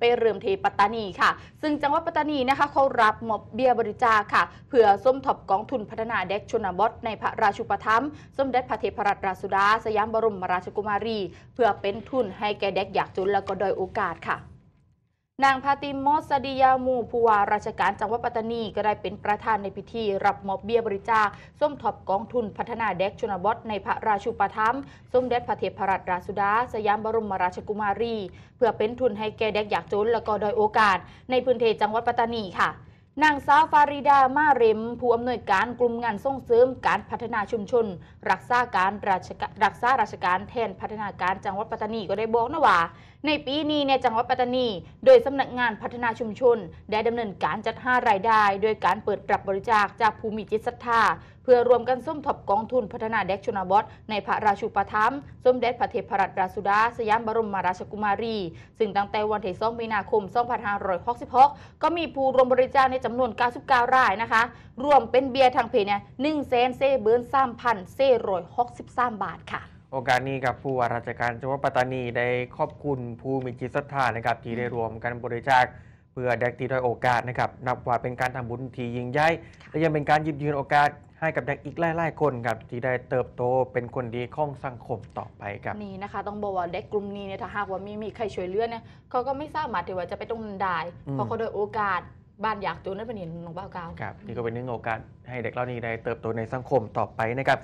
ไปเริ่มทีปัตตานีค่ะ ซึ่งจังหวัดปัตตานีนะคะเขารับมอบเบียบริจาคค่ะ เพื่อส้มถบกองทุนพัฒนาเด็กชนบทในพระราชุปรรมภ์สมเด็จพระเทพรัตนราชสุดา สยามบรมราชกุมารี เพื่อเป็นทุนให้แก่เด็กอยากจนแล้วก็โดยโอกาสค่ะนางพาติมอสดียามูผู้ว่าราชการจังหวัดปัตตานีก็ได้เป็นประธานในพิธี รับมอบเบี้ยบริจาคส้มทบกองทุนพัฒนาเด็กชนบทในพระราชูปถัม์ส้มเด็จพระเทพรัตนราชสุดา สยามบรมราชกุมารีเพื่อเป็นทุนให้แก่เด็กอยากจนและก็ด้อยโอกาส ในพื้นที่จังหวัดปัตตานีค่ะ นางสาวฟาริดามาเรมผู้อำนวยการกลุ่มงานส่งเสริมการพัฒนาชุมชน รักษาการรักษาราชการแทนพัฒนาการจังหวัดปัตตานีก็ได้บอกนะว่าในปีนี้ในจังหวัดปัตตานี โดยสำนักงานพัฒนาชุมชน ได้ดำเนินการจัดหารายได้ โดยการเปิดรับบริจาคจากภูมิจิตศรัทธาเพื่อรวมกันส้มทบกองทุนพัฒนาเด็กชนบทในพระราชูปถัมภ์สมเด็จพระเทพรัตนราชสุดา สยามบรมราชกุมารี ซึ่งตั้งแต่วันที่ 2 มีนาคม 2566ก็มีผู้รวมบริจาคในจำนวน 99รายนะคะรวมเป็นเบียร์ทางเพเนี่ย1เซนเซเบิร์น3,000เซร้อยหกสิบสามบาทค่ะโอกาสนี้กับผู้ว่าราชการจังหวัดปัตตานีได้ขอบคุณผู้มีจิตศรัทธานะครับที่ได้รวมกันบริจาค เพื่อเด็กที่ด้อยโอกาสนะครับ นับว่าเป็นการทำบุญที่ยิ่งใหญ่และยังเป็นการยิบยืนโอกาสให้กับเด็กอีกหลายๆคนครับ ที่ได้เติบโตเป็นคนดีของสังคมต่อไปครับนี่นะคะ ต้องบอกว่าเด็กกลุ่มนี้เนี่ยถ้าหากว่ามีมีใครช่วยเหลือเนี่ยเขาก็ไม่ทราบมาถี่ว่าจะไปตรงนั้นได้เพราะเขาโดยโอกาสบ้านอยากจูนนั้นเป็นเห็นหลวงพ่อเก้าครับนี่ก็เป็นเนื่งโอกาสให้เด็กเหล่านี้ได้เติบโตในสังคมต่อไปนะครับ